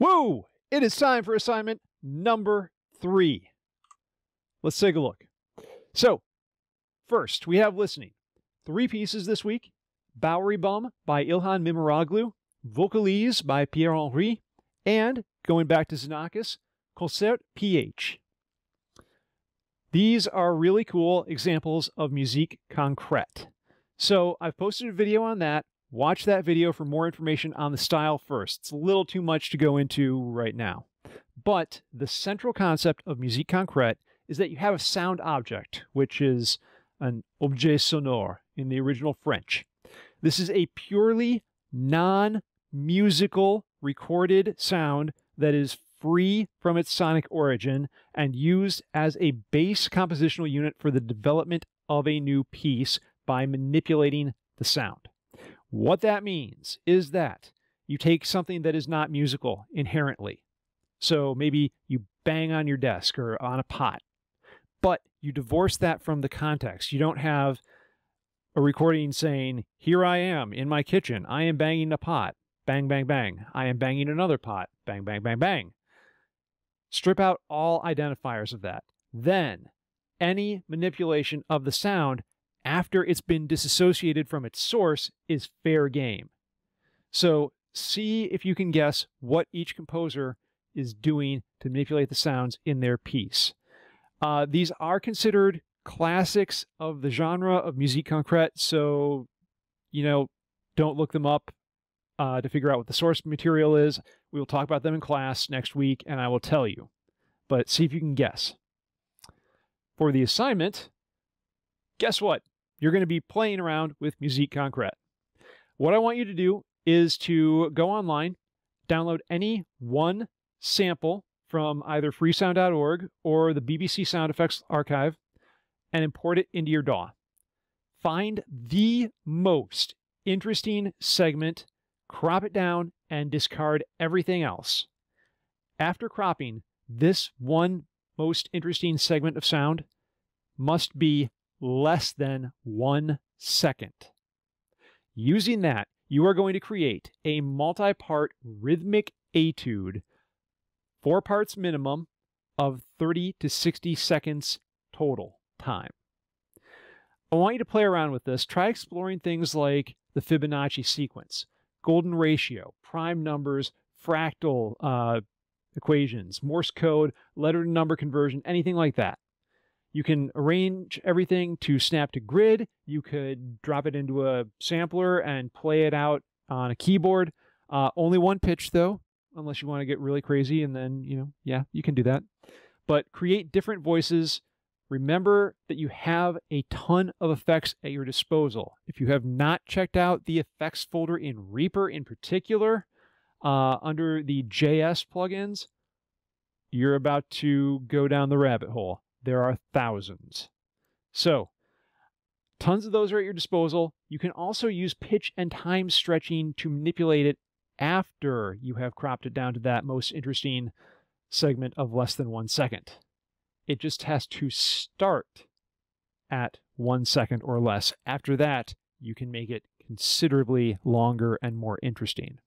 Woo! It is time for assignment number three. Let's take a look. So, first, we have listening. Three pieces this week Bowery Bum by Ilhan Mimiroglu, Vocalise by Pierre Henri, and, going back to Xenakis, Concert PH. These are really cool examples of musique concrète. So I've posted a video on that watch that video for more information on the style first. It's a little too much to go into right now. But the central concept of musique concrète is that you have a sound object, which is an objet sonore in the original French. This is a purely non-musical recorded sound that is free from its sonic origin and used as a base compositional unit for the development of a new piece by manipulating the sound. What that means is that you take something that is not musical inherently. So maybe you bang on your desk or on a pot, but you divorce that from the context. You don't have a recording saying, Here I am in my kitchen. I am banging a pot. Bang, bang, bang. I am banging another pot. Bang, bang, bang, bang. Strip out all identifiers of that. Then any manipulation of the sound after it's been disassociated from its source is fair game. So see if you can guess what each composer is doing to manipulate the sounds in their piece. Uh, these are considered classics of the genre of musique concrète, so you know, don't look them up uh, to figure out what the source material is. We will talk about them in class next week, and I will tell you. But see if you can guess. For the assignment, guess what? you're going to be playing around with Musique Concrete. What I want you to do is to go online, download any one sample from either freesound.org or the BBC Sound Effects Archive and import it into your DAW. Find the most interesting segment, crop it down, and discard everything else. After cropping, this one most interesting segment of sound must be less than one second. Using that, you are going to create a multi part rhythmic etude, four parts minimum of 30 to 60 seconds total time. I want you to play around with this. Try exploring things like the Fibonacci sequence, golden ratio, prime numbers, fractal uh, equations, Morse code, letter to number conversion, anything like that. You can arrange everything to snap to grid. You could drop it into a sampler and play it out on a keyboard. Uh, only one pitch though, unless you want to get really crazy, and then you know, yeah, you can do that. But create different voices. Remember that you have a ton of effects at your disposal. If you have not checked out the effects folder in Reaper in particular, uh, under the JS plugins, you're about to go down the rabbit hole. There are thousands. So, tons of those are at your disposal. You can also use pitch and time stretching to manipulate it after you have cropped it down to that most interesting segment of less than one second. It just has to start at one second or less. After that, you can make it considerably longer and more interesting.